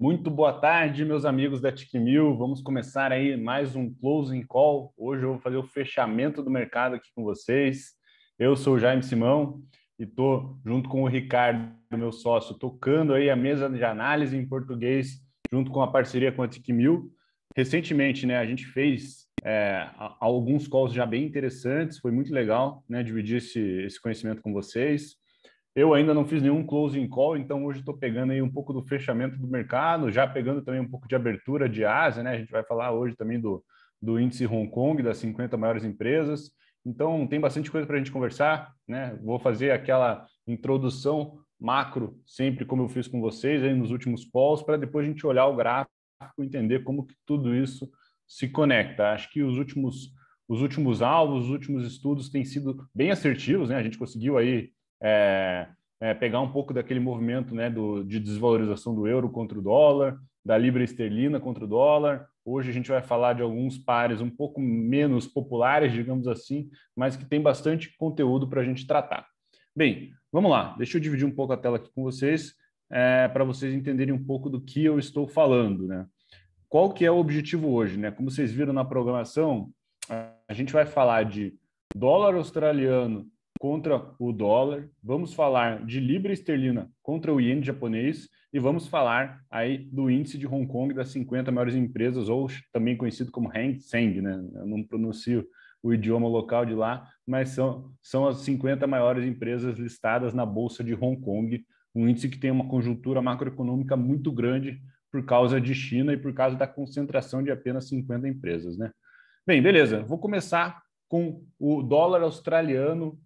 Muito boa tarde, meus amigos da TicMil. Vamos começar aí mais um closing call. Hoje eu vou fazer o fechamento do mercado aqui com vocês. Eu sou o Jaime Simão e tô junto com o Ricardo, meu sócio, tocando aí a mesa de análise em português, junto com a parceria com a TicMil. Recentemente, né, a gente fez é, alguns calls já bem interessantes, foi muito legal, né, dividir esse, esse conhecimento com vocês. Eu ainda não fiz nenhum closing call, então hoje estou pegando aí um pouco do fechamento do mercado, já pegando também um pouco de abertura de Ásia, né? A gente vai falar hoje também do, do índice Hong Kong, das 50 maiores empresas. Então, tem bastante coisa para a gente conversar, né? Vou fazer aquela introdução macro, sempre como eu fiz com vocês aí nos últimos calls, para depois a gente olhar o gráfico e entender como que tudo isso se conecta. Acho que os últimos, os últimos alvos, os últimos estudos têm sido bem assertivos, né? A gente conseguiu aí é, é, pegar um pouco daquele movimento né, do, de desvalorização do euro contra o dólar, da libra esterlina contra o dólar. Hoje a gente vai falar de alguns pares um pouco menos populares, digamos assim, mas que tem bastante conteúdo para a gente tratar. Bem, vamos lá. Deixa eu dividir um pouco a tela aqui com vocês é, para vocês entenderem um pouco do que eu estou falando, né? Qual que é o objetivo hoje, né? Como vocês viram na programação, a gente vai falar de dólar australiano contra o dólar, vamos falar de libra esterlina contra o iene japonês e vamos falar aí do índice de Hong Kong das 50 maiores empresas, ou também conhecido como Hang Seng, né? Eu não pronuncio o idioma local de lá, mas são, são as 50 maiores empresas listadas na Bolsa de Hong Kong, um índice que tem uma conjuntura macroeconômica muito grande por causa de China e por causa da concentração de apenas 50 empresas, né? Bem, beleza, vou começar com o dólar australiano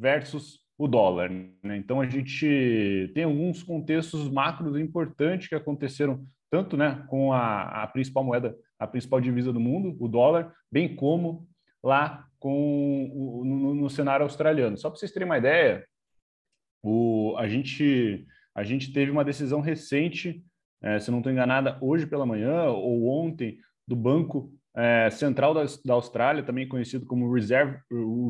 versus o dólar. Né? Então a gente tem alguns contextos macros importantes que aconteceram tanto né, com a, a principal moeda, a principal divisa do mundo, o dólar, bem como lá com o, no, no, cenário australiano. Só para vocês terem uma ideia, o, a, gente, a gente teve uma decisão recente, é, se não estou enganada, hoje pela manhã ou ontem, do Banco é, Central da, da Austrália, também conhecido como Reserve,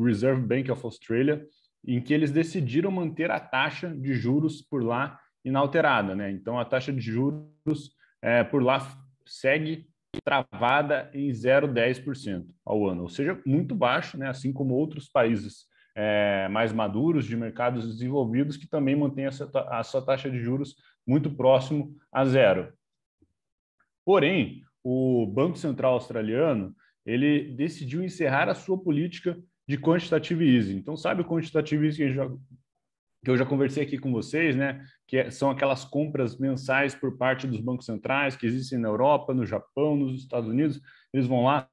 Reserve Bank of Australia, em que eles decidiram manter a taxa de juros por lá inalterada. Né? Então, a taxa de juros é, por lá segue travada em 0,10% ao ano, ou seja, muito baixo, né? assim como outros países é, mais maduros de mercados desenvolvidos que também mantêm a sua, a sua taxa de juros muito próximo a zero. Porém, o Banco Central Australiano ele decidiu encerrar a sua política de quantitative easing. Então, sabe o quantitative easing que eu já, que eu já conversei aqui com vocês, né? Que é, são aquelas compras mensais por parte dos bancos centrais que existem na Europa, no Japão, nos Estados Unidos. Eles vão lá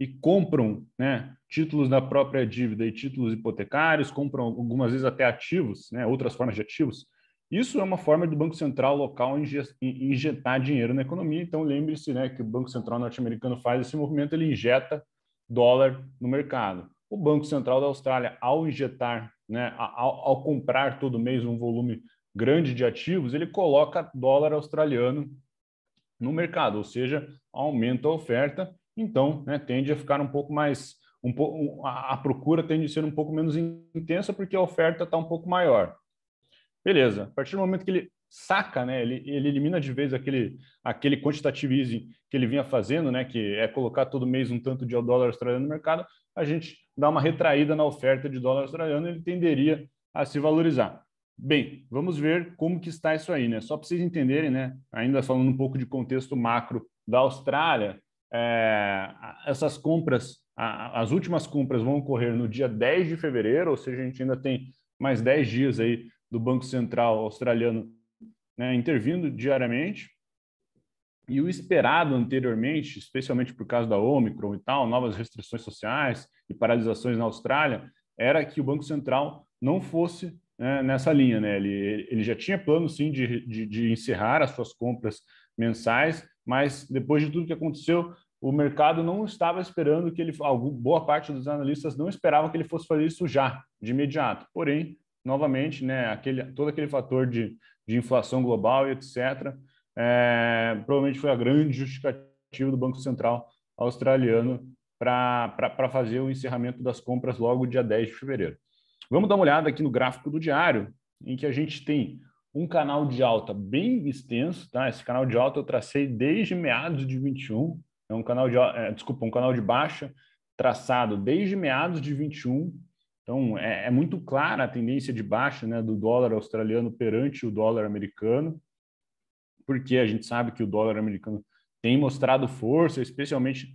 e compram né, títulos da própria dívida e títulos hipotecários, compram algumas vezes até ativos, né, outras formas de ativos. Isso é uma forma do Banco Central local injetar dinheiro na economia. Então, lembre-se né, que o Banco Central norte-americano faz esse movimento, ele injeta dólar no mercado o Banco Central da Austrália, ao injetar, né, ao, ao comprar todo mês um volume grande de ativos, ele coloca dólar australiano no mercado, ou seja, aumenta a oferta, então né, tende a ficar um pouco mais. Um pouco, a procura tende a ser um pouco menos intensa porque a oferta está um pouco maior. Beleza, a partir do momento que ele saca, né, ele, ele elimina de vez aquele, aquele quantitative easing que ele vinha fazendo, né, que é colocar todo mês um tanto de dólar australiano no mercado, a gente dá uma retraída na oferta de dólar australiano, ele tenderia a se valorizar. Bem, vamos ver como que está isso aí, né? Só para vocês entenderem, né? Ainda falando um pouco de contexto macro da Austrália, é, essas compras, a, as últimas compras vão ocorrer no dia 10 de fevereiro, ou seja, a gente ainda tem mais 10 dias aí do Banco Central australiano né, intervindo diariamente. E o esperado anteriormente, especialmente por causa da Omicron e tal, novas restrições sociais e paralisações na Austrália, era que o Banco Central não fosse né, nessa linha. Né? Ele, ele já tinha plano, sim, de, de, de encerrar as suas compras mensais, mas depois de tudo que aconteceu, o mercado não estava esperando que ele, boa parte dos analistas não esperava que ele fosse fazer isso já, de imediato. Porém, novamente, né, aquele, todo aquele fator de, de inflação global e etc., é, provavelmente foi a grande justificativa do Banco Central australiano para fazer o encerramento das compras logo dia 10 de fevereiro. Vamos dar uma olhada aqui no gráfico do diário, em que a gente tem um canal de alta bem extenso, tá? Esse canal de alta eu tracei desde meados de 21, é um canal de é, desculpa, um canal de baixa traçado desde meados de 21. Então é, é muito clara a tendência de baixa, né, do dólar australiano perante o dólar americano porque a gente sabe que o dólar americano tem mostrado força, especialmente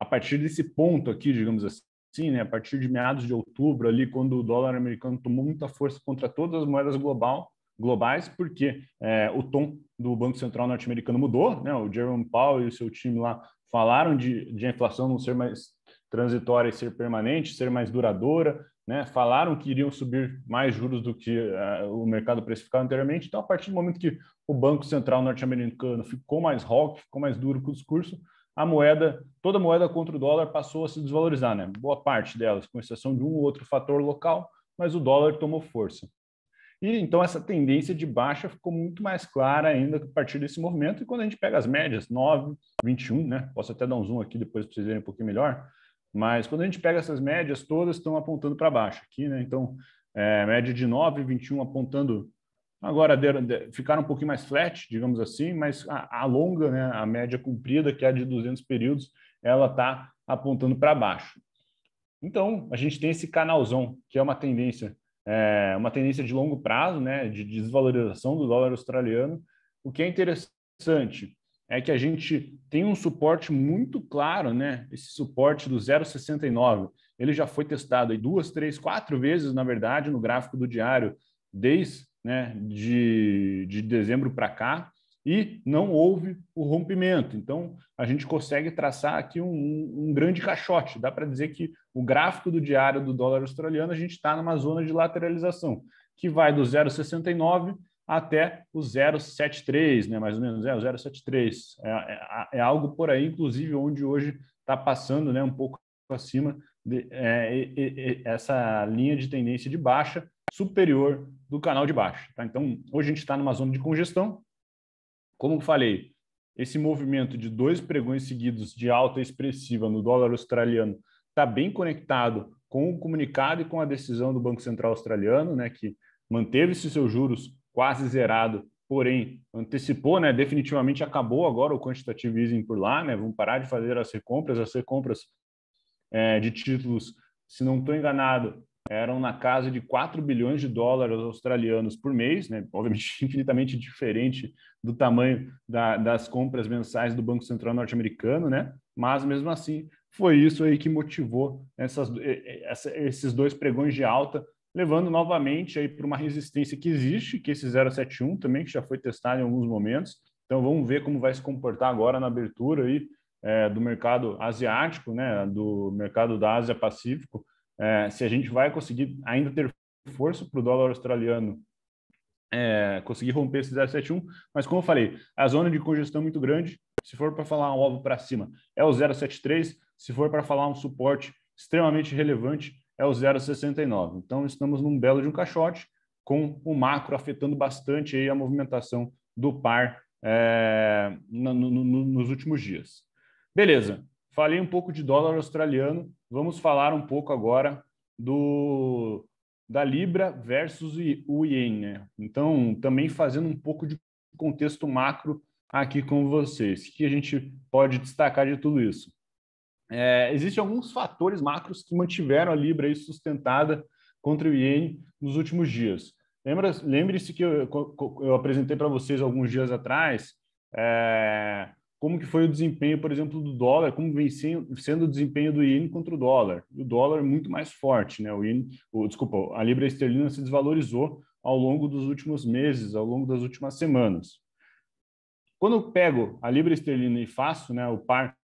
a partir desse ponto aqui, digamos assim, né, a partir de meados de outubro ali, quando o dólar americano tomou muita força contra todas as moedas global, globais, porque é, o tom do Banco Central norte-americano mudou, né, o Jerome Powell e o seu time lá falaram de, de a inflação não ser mais transitória e ser permanente, ser mais duradoura, né, falaram que iriam subir mais juros do que uh, o mercado precificava anteriormente. Então, a partir do momento que o Banco Central norte-americano ficou mais rock, ficou mais duro com o discurso, a moeda, toda a moeda contra o dólar passou a se desvalorizar, né? Boa parte delas, com exceção de um ou outro fator local, mas o dólar tomou força. E então essa tendência de baixa ficou muito mais clara ainda a partir desse movimento. E quando a gente pega as médias, 9, 21, né? Posso até dar um zoom aqui depois para vocês verem um pouquinho melhor. Mas quando a gente pega essas médias, todas estão apontando para baixo aqui, né? Então, é, média de 9, 21 apontando Agora deram, ficaram um pouquinho mais flat, digamos assim, mas a, a longa, né, a média comprida, que é a de 200 períodos, ela está apontando para baixo. Então, a gente tem esse canalzão, que é uma tendência, é, uma tendência de longo prazo, né, de desvalorização do dólar australiano. O que é interessante é que a gente tem um suporte muito claro, né, esse suporte do 0,69. Ele já foi testado aí duas, três, quatro vezes, na verdade, no gráfico do diário, desde né, de, de dezembro para cá e não houve o rompimento. Então, a gente consegue traçar aqui um, um, grande caixote. Dá para dizer que o gráfico do diário do dólar australiano, a gente está numa zona de lateralização, que vai do 0,69 até o 0,73, né? mais ou menos, é 0,73. É, é, é, algo por aí, inclusive, onde hoje está passando né? um pouco acima de, é, e, e, essa linha de tendência de baixa superior do canal de baixa. Tá? Então, hoje a gente está numa zona de congestão. Como eu falei, esse movimento de dois pregões seguidos de alta expressiva no dólar australiano está bem conectado com o comunicado e com a decisão do Banco Central australiano, né, que manteve-se seus juros quase zerado, porém antecipou, né, definitivamente acabou agora o quantitative easing por lá, né, vão parar de fazer as recompras, as recompras é, de títulos, se não estou enganado, eram na casa de 4 bilhões de dólares australianos por mês, né? obviamente infinitamente diferente do tamanho da, das compras mensais do Banco Central norte-americano, né? mas mesmo assim foi isso aí que motivou essas, essa, esses dois pregões de alta, levando novamente aí para uma resistência que existe, que esse 071 também, que já foi testado em alguns momentos, então vamos ver como vai se comportar agora na abertura aí, é, do mercado asiático, né, do mercado da Ásia Pacífico, é, se a gente vai conseguir ainda ter força para o dólar australiano é, conseguir romper esse 0,71, mas como eu falei, a zona de congestão é muito grande, se for para falar um alvo para cima é o 0,73, se for para falar um suporte extremamente relevante é o 0,69. Então estamos num belo de um caixote, com o macro afetando bastante aí a movimentação do par é, no, no, no, nos últimos dias. Beleza, falei um pouco de dólar australiano, vamos falar um pouco agora do da libra versus o ien, né? Então, também fazendo um pouco de contexto macro aqui com vocês, o que a gente pode destacar de tudo isso. É, existem alguns fatores macros que mantiveram a libra aí sustentada contra o iene nos últimos dias. Lembre-se que eu, eu apresentei para vocês alguns dias atrás é, como que foi o desempenho, por exemplo, do dólar, como vem sendo o desempenho do iene contra o dólar. O dólar é muito mais forte, né? O iene, o, desculpa, a libra esterlina se desvalorizou ao longo dos últimos meses, ao longo das últimas semanas. Quando eu pego a libra esterlina e faço, né, o par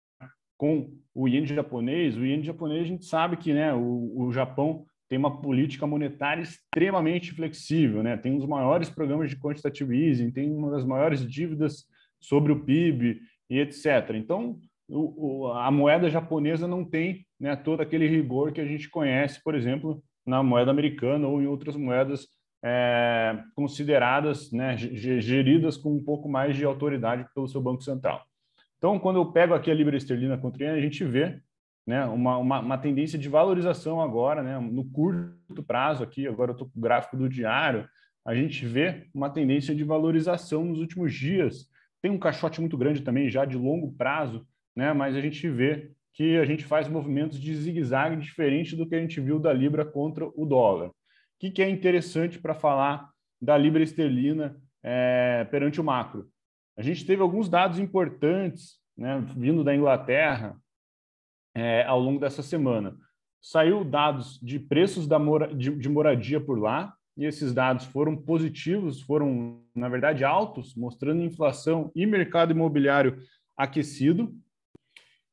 com o iene japonês, o iene japonês a gente sabe que, né, o, o Japão tem uma política monetária extremamente flexível, né? Tem um dos maiores programas de quantitative easing, tem uma das maiores dívidas sobre o PIB e etc. Então, o, o, a moeda japonesa não tem né, todo aquele rigor que a gente conhece, por exemplo, na moeda americana ou em outras moedas é, consideradas, né, geridas com um pouco mais de autoridade pelo seu Banco Central. Então, quando eu pego aqui a libra esterlina contra o a gente vê né, uma, uma, uma, tendência de valorização agora, né, no curto prazo aqui, agora eu estou com o gráfico do diário, a gente vê uma tendência de valorização nos últimos dias, tem um caixote muito grande também, já de longo prazo, né? mas a gente vê que a gente faz movimentos de zigue-zague diferente do que a gente viu da Libra contra o dólar. O que, que é interessante para falar da Libra esterlina é, perante o macro? A gente teve alguns dados importantes né, vindo da Inglaterra é, ao longo dessa semana. Saiu dados de preços da mora, de, de moradia por lá, e esses dados foram positivos, foram, na verdade, altos, mostrando inflação e mercado imobiliário aquecido.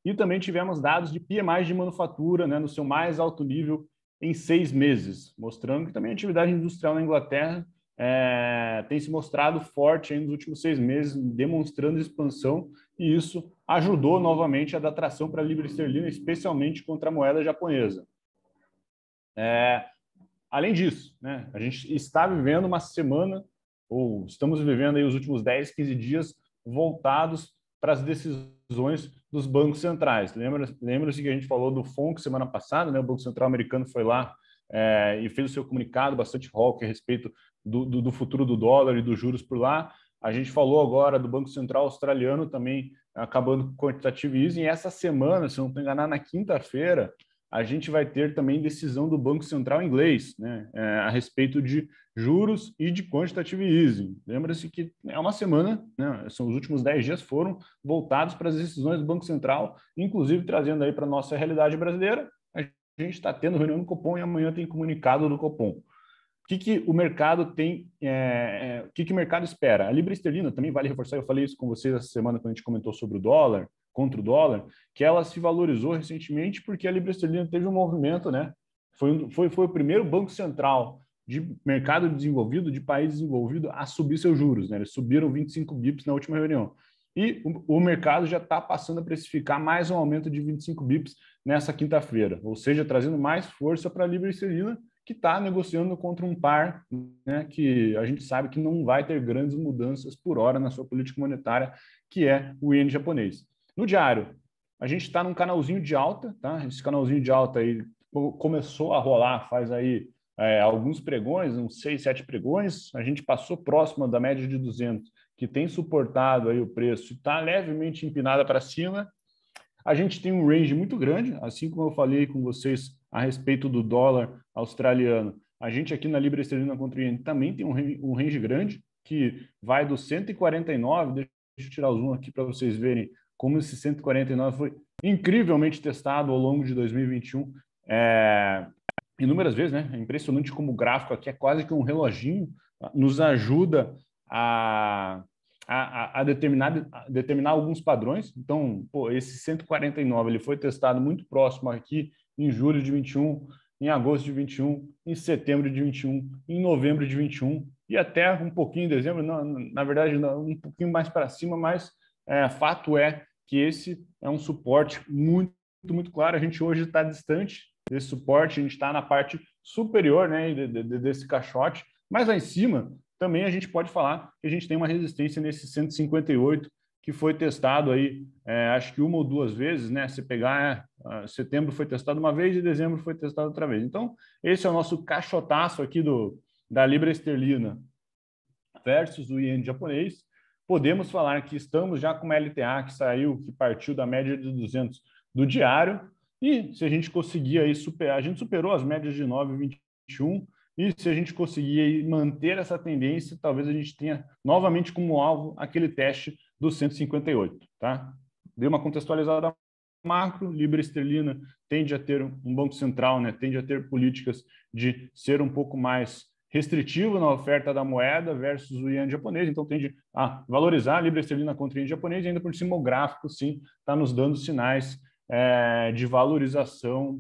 E também tivemos dados de PMI de manufatura né, no seu mais alto nível em seis meses, mostrando que também a atividade industrial na Inglaterra é, tem se mostrado forte nos últimos seis meses, demonstrando expansão, e isso ajudou novamente a dar tração para a libra esterlina, especialmente contra a moeda japonesa. É, Além disso, né, a gente está vivendo uma semana, ou estamos vivendo aí os últimos 10, 15 dias voltados para as decisões dos bancos centrais. Lembra-se lembra que a gente falou do FONC semana passada, né? o Banco Central americano foi lá é, e fez o seu comunicado bastante rock é a respeito do, do, do futuro do dólar e dos juros por lá. A gente falou agora do Banco Central australiano também acabando com o quantitative easing. Essa semana, se não estou enganado, na quinta-feira, a gente vai ter também decisão do Banco Central inglês, né, é, a respeito de juros e de quantitative easing. Lembra-se que é uma semana, né, são os últimos 10 dias foram voltados para as decisões do Banco Central, inclusive trazendo aí para a nossa realidade brasileira. A gente está tendo reunião no Copom e amanhã tem comunicado do Copom. O que, que o mercado tem, é, é, o que, que o mercado espera? A libra esterlina também vale reforçar, eu falei isso com vocês essa semana quando a gente comentou sobre o dólar, contra o dólar, que ela se valorizou recentemente porque a libra esterlina teve um movimento, né? Foi, foi, foi o primeiro banco central de mercado desenvolvido, de país desenvolvido, a subir seus juros. Né? Eles subiram 25 bips na última reunião. E o, o mercado já está passando a precificar mais um aumento de 25 bips nessa quinta-feira, ou seja, trazendo mais força para a libra esterlina, que está negociando contra um par né, que a gente sabe que não vai ter grandes mudanças por hora na sua política monetária, que é o iene japonês. No diário, a gente está num canalzinho de alta, tá? Esse canalzinho de alta aí começou a rolar faz aí é, alguns pregões, uns seis, sete pregões. A gente passou próximo da média de 200, que tem suportado aí o preço, está levemente empinada para cima. A gente tem um range muito grande, assim como eu falei com vocês a respeito do dólar australiano. A gente aqui na Libra Esterlina contra o Iene também tem um range grande, que vai do 149, deixa eu tirar o zoom aqui para vocês verem, como esse 149 foi incrivelmente testado ao longo de 2021. É, inúmeras vezes, né? É impressionante como o gráfico aqui é quase que um reloginho, tá? nos ajuda a, a, a, determinar, a determinar alguns padrões. Então, pô, esse 149 ele foi testado muito próximo aqui em julho de 21, em agosto de 21, em setembro de 21, em novembro de 21 e até um pouquinho em dezembro, não, na verdade, não, um pouquinho mais para cima, mas é, fato é que esse é um suporte muito, muito claro. A gente hoje está distante desse suporte, a gente está na parte superior né, de, de, desse caixote, mas lá em cima também a gente pode falar que a gente tem uma resistência nesse 158 que foi testado aí, é, acho que uma ou duas vezes, né? Se pegar é, setembro foi testado uma vez e dezembro foi testado outra vez. Então, esse é o nosso caixotaço aqui do, da libra esterlina versus o iene japonês podemos falar que estamos já com uma LTA que saiu, que partiu da média de 200 do diário, e se a gente conseguir aí superar, a gente superou as médias de 9,21, e se a gente conseguir manter essa tendência, talvez a gente tenha novamente como alvo aquele teste dos 158, tá? deu uma contextualizada macro, libra esterlina tende a ter um banco central, né? Tende a ter políticas de ser um pouco mais restritivo na oferta da moeda versus o iene japonês, então tende a valorizar a libra esterlina contra o iene japonês e ainda por cima o gráfico, sim, está nos dando sinais é, de valorização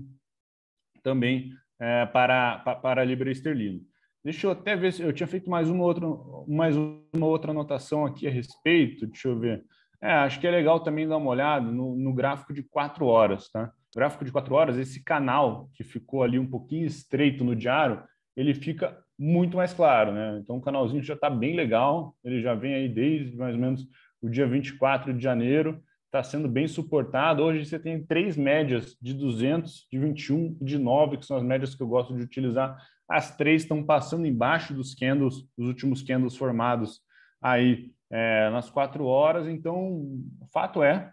também é, para, para a libra esterlina. Deixa eu até ver se eu tinha feito mais uma outra, mais uma outra anotação aqui a respeito, deixa eu ver. É, acho que é legal também dar uma olhada no, no gráfico de quatro horas, tá? O gráfico de quatro horas, esse canal que ficou ali um pouquinho estreito no diário, ele fica muito mais claro, né? Então o canalzinho já está bem legal, ele já vem aí desde mais ou menos o dia 24 de janeiro, está sendo bem suportado. Hoje você tem três médias de 200, de 21 e de 9, que são as médias que eu gosto de utilizar. As três estão passando embaixo dos candles, dos últimos candles formados aí é, nas quatro horas. Então, o fato é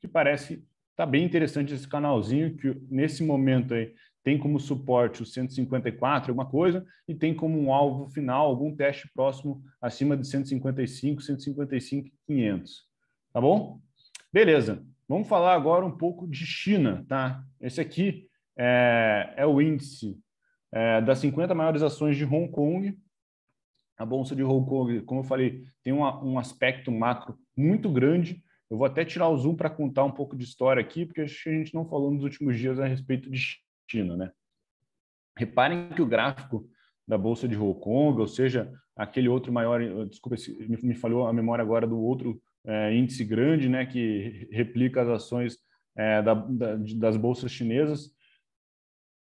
que parece tá bem interessante esse canalzinho que nesse momento aí tem como suporte o 154, alguma coisa, e tem como um alvo final algum teste próximo acima de 155, 155, 500. Tá bom? Beleza. Vamos falar agora um pouco de China, tá? Esse aqui é, é o índice é, das 50 maiores ações de Hong Kong. A Bolsa de Hong Kong, como eu falei, tem uma, um aspecto macro muito grande. Eu vou até tirar o zoom para contar um pouco de história aqui, porque a gente não falou nos últimos dias a respeito de China, né? Reparem que o gráfico da bolsa de Hong Kong, ou seja, aquele outro maior, desculpa, me falhou a memória agora do outro é, índice grande, né, que replica as ações é, da, da, das bolsas chinesas,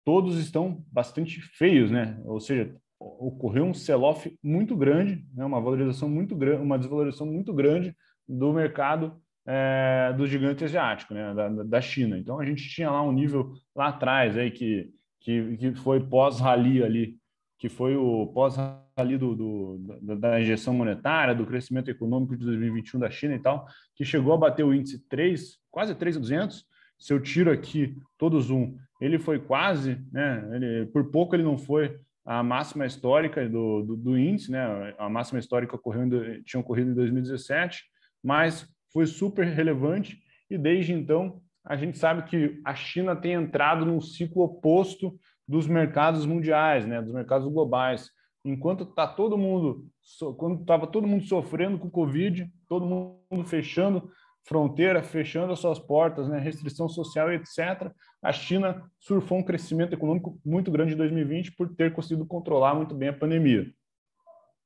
todos estão bastante feios, né? Ou seja, ocorreu um sell-off muito grande, né? uma valorização muito grande, uma desvalorização muito grande do mercado é, do gigante asiático, né, da, da China. Então a gente tinha lá um nível lá atrás aí que, que, que foi pós-rally ali, que foi o pós-rally do, do da, da, injeção monetária, do crescimento econômico de 2021 da China e tal, que chegou a bater o índice 3, quase 3,200. Se eu tiro aqui todo o zoom, ele foi quase, né, ele, por pouco ele não foi a máxima histórica do, do, do, índice, né? A máxima histórica ocorreu tinha ocorrido em 2017, mas foi super relevante e desde então a gente sabe que a China tem entrado num ciclo oposto dos mercados mundiais, né, dos mercados globais. Enquanto tá todo mundo, quando estava todo mundo sofrendo com o Covid, todo mundo fechando fronteira, fechando as suas portas, né, restrição social, etc. A China surfou um crescimento econômico muito grande em 2020 por ter conseguido controlar muito bem a pandemia.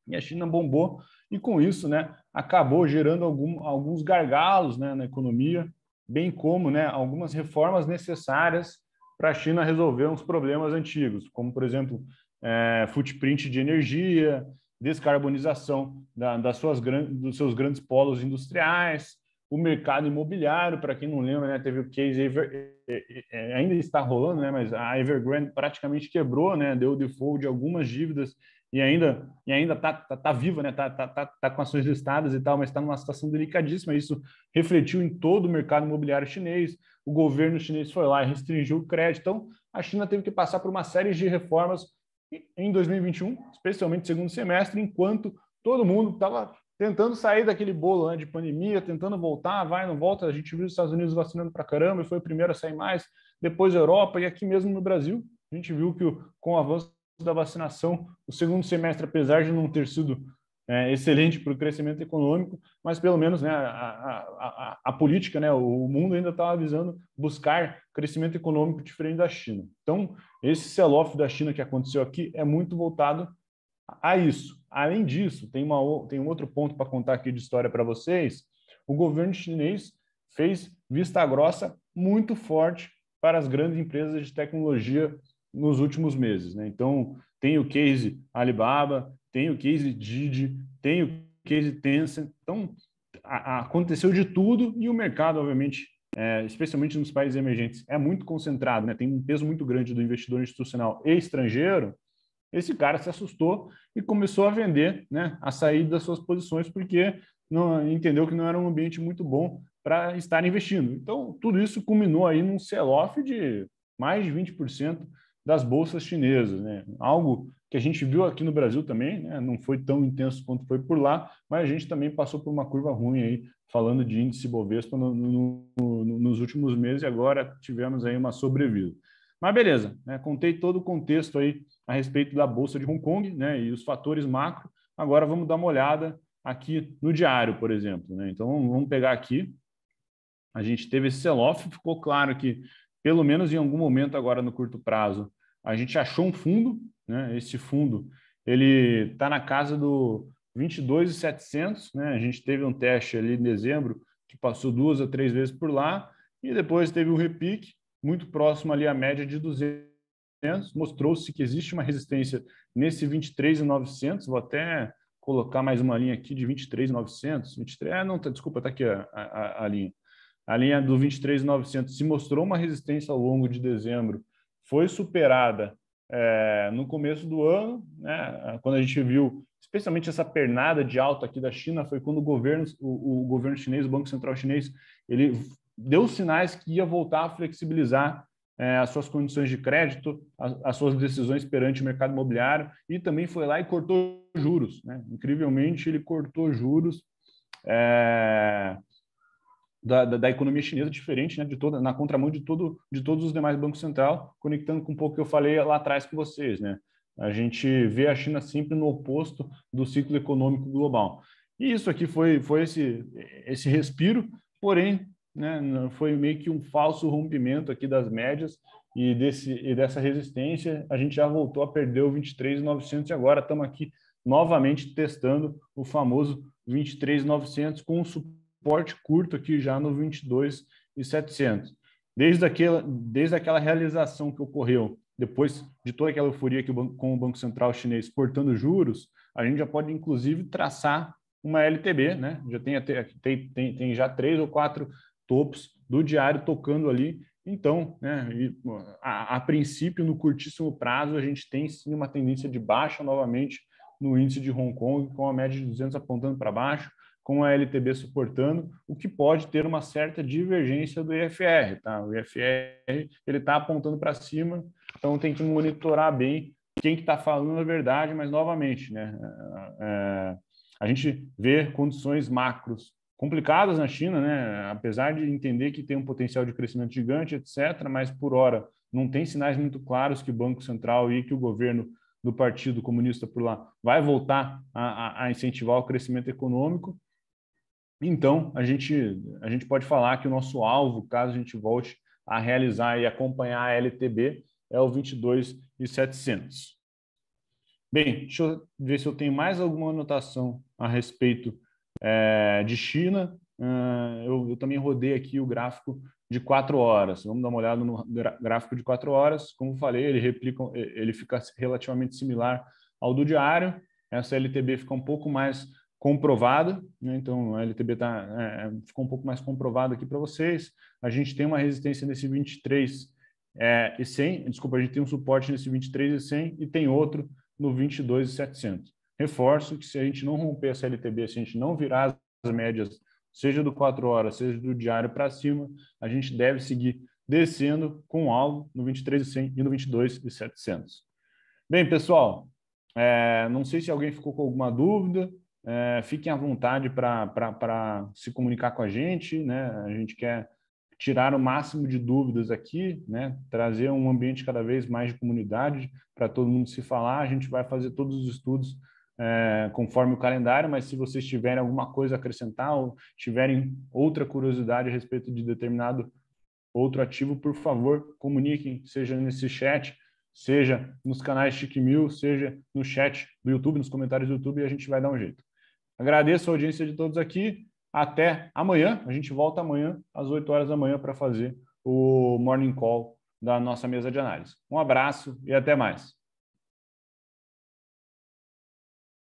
E a China bombou e com isso, né, acabou gerando algum, alguns gargalos né, na economia, bem como né, algumas reformas necessárias para a China resolver uns problemas antigos, como, por exemplo, é, footprint de energia, descarbonização da, das suas, dos seus grandes polos industriais, o mercado imobiliário, para quem não lembra, né, teve o case Ever, é, é, é, ainda está rolando, né, mas a Evergrande praticamente quebrou, né, deu default de algumas dívidas e ainda e ainda tá, tá, tá viva, né? Tá, tá, tá, tá, com ações listadas e tal, mas está numa situação delicadíssima. Isso refletiu em todo o mercado imobiliário chinês. O governo chinês foi lá e restringiu o crédito. Então, a China teve que passar por uma série de reformas em 2021, especialmente no segundo semestre, enquanto todo mundo estava tentando sair daquele bolo né, de pandemia, tentando voltar, vai, não volta. A gente viu os Estados Unidos vacinando para caramba e foi o primeiro a sair mais, depois a Europa e aqui mesmo no Brasil. A gente viu que com o avanço da vacinação, o segundo semestre, apesar de não ter sido é, excelente para o crescimento econômico, mas pelo menos né, a, a, a, a política, né, o mundo ainda estava tá avisando buscar crescimento econômico diferente da China. Então, esse sell-off da China que aconteceu aqui é muito voltado a isso. Além disso, tem, uma, tem um outro ponto para contar aqui de história para vocês. O governo chinês fez vista grossa muito forte para as grandes empresas de tecnologia nos últimos meses. Né? Então, tem o case Alibaba, tem o case Didi, tem o case Tencent. Então, a, a aconteceu de tudo e o mercado, obviamente, é, especialmente nos países emergentes, é muito concentrado, né? tem um peso muito grande do investidor institucional e estrangeiro. Esse cara se assustou e começou a vender, né? a sair das suas posições, porque não, entendeu que não era um ambiente muito bom para estar investindo. Então, tudo isso culminou aí num sell-off de mais de 20% das bolsas chinesas, né? Algo que a gente viu aqui no Brasil também, né? não foi tão intenso quanto foi por lá, mas a gente também passou por uma curva ruim aí, falando de índice Bovespa no, no, no, nos últimos meses e agora tivemos aí uma sobrevida. Mas beleza, né? contei todo o contexto aí a respeito da Bolsa de Hong Kong né? e os fatores macro. Agora vamos dar uma olhada aqui no diário, por exemplo. Né? Então vamos pegar aqui. A gente teve esse sell-off, ficou claro que, pelo menos em algum momento agora no curto prazo, a gente achou um fundo, né? Esse fundo ele está na casa do 22,700, né? A gente teve um teste ali em dezembro que passou duas a três vezes por lá e depois teve um repique muito próximo ali à média de 200. Mostrou-se que existe uma resistência nesse 23,900. Vou até colocar mais uma linha aqui de 23,900. 23, ah, não, tá, desculpa, está aqui a, a, a linha. A linha do 23,900 se mostrou uma resistência ao longo de dezembro foi superada é, no começo do ano, né, quando a gente viu especialmente essa pernada de alta aqui da China, foi quando o governo, o, o governo chinês, o Banco Central chinês, ele deu sinais que ia voltar a flexibilizar é, as suas condições de crédito, as, as, suas decisões perante o mercado imobiliário, e também foi lá e cortou juros. Né? Incrivelmente, ele cortou juros. É, da, da, da, economia chinesa diferente, né, de toda na contramão de todo de todos os demais bancos central, conectando com um pouco que eu falei lá atrás com vocês, né? A gente vê a China sempre no oposto do ciclo econômico global. E isso aqui foi foi esse esse respiro, porém, né, foi meio que um falso rompimento aqui das médias e desse e dessa resistência, a gente já voltou a perder o 23.900 e agora estamos aqui novamente testando o famoso 23.900 com suporte suporte curto aqui já no 22,700. Desde, aquela, desde aquela realização que ocorreu, depois de toda aquela euforia que o banco, com o Banco Central chinês cortando juros, a gente já pode, inclusive, traçar uma LTB, né? Já tem, tem, tem, tem já três ou quatro topos do diário tocando ali. Então, né, a, a princípio, no curtíssimo prazo, a gente tem sim uma tendência de baixa novamente no índice de Hong Kong, com a média de 200 apontando para baixo, com a LTB suportando, o que pode ter uma certa divergência do IFR. Tá? O IFR ele está apontando para cima, então tem que monitorar bem quem que está falando a verdade, mas novamente, né? É, a gente vê condições macros complicadas na China, né? Apesar de entender que tem um potencial de crescimento gigante, etc., mas por hora não tem sinais muito claros que o Banco Central e que o governo do Partido Comunista por lá vai voltar a, a incentivar o crescimento econômico. Então, a gente, a gente pode falar que o nosso alvo, caso a gente volte a realizar e acompanhar a LTB, é o 22,700. Bem, deixa eu ver se eu tenho mais alguma anotação a respeito é, de China. Uh, eu, eu, também rodei aqui o gráfico de quatro horas. Vamos dar uma olhada no gráfico de quatro horas. Como falei, ele replica, ele fica relativamente similar ao do diário. Essa LTB fica um pouco mais comprovada, né? então a LTB tá, é, é, ficou um pouco mais comprovada aqui para vocês. A gente tem uma resistência nesse 23 é, e 100, desculpa, a gente tem um suporte nesse 23 e 100 e tem outro no 22 e 700. Reforço que se a gente não romper essa LTB, se a gente não virar as médias, seja do 4 horas, seja do diário para cima, a gente deve seguir descendo com algo alvo no 23 e 100 e no 22 e 700. Bem, pessoal, é, não sei se alguém ficou com alguma dúvida, é, fiquem à vontade para se comunicar com a gente, né? A gente quer tirar o máximo de dúvidas aqui, né? Trazer um ambiente cada vez mais de comunidade para todo mundo se falar. A gente vai fazer todos os estudos é, conforme o calendário, mas se vocês tiverem alguma coisa a acrescentar ou tiverem outra curiosidade a respeito de determinado outro ativo, por favor, comuniquem, seja nesse chat, seja nos canais Chique Mil, seja no chat do YouTube, nos comentários do YouTube, e a gente vai dar um jeito. Agradeço a audiência de todos aqui. Até amanhã. A gente volta amanhã, às 8 horas da manhã, para fazer o morning call da nossa mesa de análise. Um abraço e até mais.